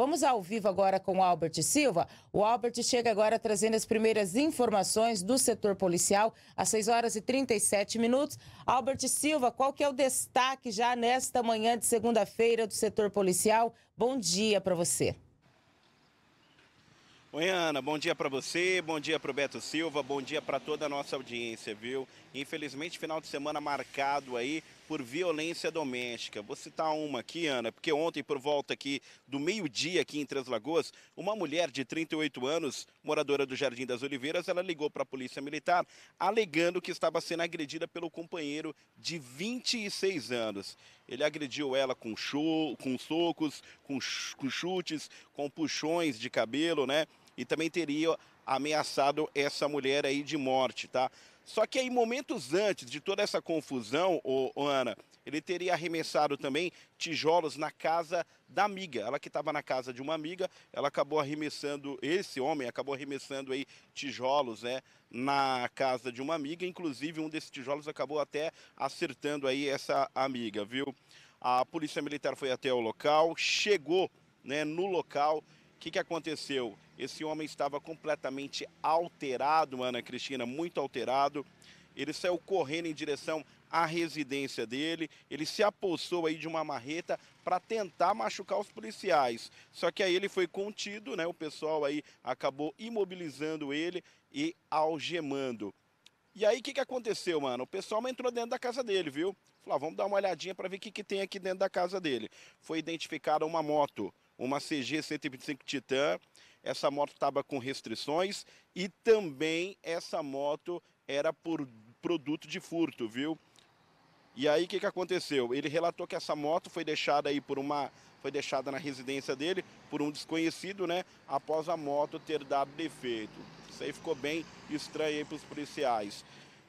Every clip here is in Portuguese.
Vamos ao vivo agora com o Albert Silva. O Albert chega agora trazendo as primeiras informações do setor policial às 6 horas e 37 minutos. Albert Silva, qual que é o destaque já nesta manhã de segunda-feira do setor policial? Bom dia para você. Oi, Ana, bom dia para você, bom dia para o Beto Silva, bom dia para toda a nossa audiência, viu? Infelizmente, final de semana marcado aí por violência doméstica. Vou citar uma aqui, Ana, porque ontem, por volta aqui do meio-dia aqui em Três Lagoas, uma mulher de 38 anos, moradora do Jardim das Oliveiras, ela ligou para a Polícia Militar alegando que estava sendo agredida pelo companheiro de 26 anos. Ele agrediu ela com, show, com socos, com, ch com chutes, com puxões de cabelo, né? e também teria ameaçado essa mulher aí de morte, tá? Só que aí, momentos antes de toda essa confusão, ô, ô Ana, ele teria arremessado também tijolos na casa da amiga. Ela que estava na casa de uma amiga, ela acabou arremessando, esse homem acabou arremessando aí tijolos, né, na casa de uma amiga. Inclusive, um desses tijolos acabou até acertando aí essa amiga, viu? A polícia militar foi até o local, chegou, né, no local que, que aconteceu? Esse homem estava completamente alterado, Ana Cristina, muito alterado. Ele saiu correndo em direção à residência dele. Ele se apossou aí de uma marreta para tentar machucar os policiais. Só que aí ele foi contido, né? O pessoal aí acabou imobilizando ele e algemando. E aí o que, que aconteceu, mano? O pessoal entrou dentro da casa dele, viu? Falou, ah, vamos dar uma olhadinha para ver o que, que tem aqui dentro da casa dele. Foi identificada uma moto uma CG 125 Titan. Essa moto estava com restrições e também essa moto era por produto de furto, viu? E aí o que, que aconteceu? Ele relatou que essa moto foi deixada aí por uma. Foi deixada na residência dele por um desconhecido, né? Após a moto ter dado defeito. Isso aí ficou bem estranho para os policiais.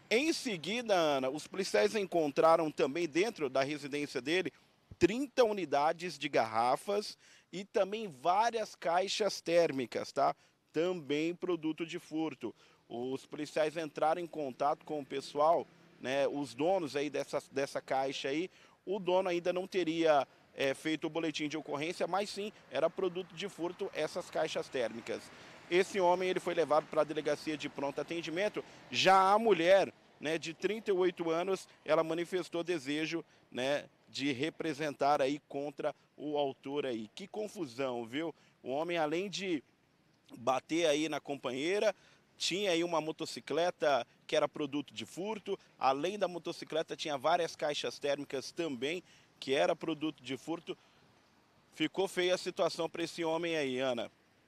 Em seguida, Ana, os policiais encontraram também dentro da residência dele 30 unidades de garrafas e também várias caixas térmicas, tá? Também produto de furto. Os policiais entraram em contato com o pessoal, né, os donos aí dessa, dessa caixa aí. O dono ainda não teria é, feito o boletim de ocorrência, mas sim, era produto de furto essas caixas térmicas. Esse homem ele foi levado para a delegacia de pronto atendimento. Já a mulher, né, de 38 anos, ela manifestou desejo, né, de representar aí contra o autor aí. Que confusão, viu? O homem, além de bater aí na companheira, tinha aí uma motocicleta que era produto de furto, além da motocicleta tinha várias caixas térmicas também que era produto de furto. Ficou feia a situação para esse homem aí, Ana.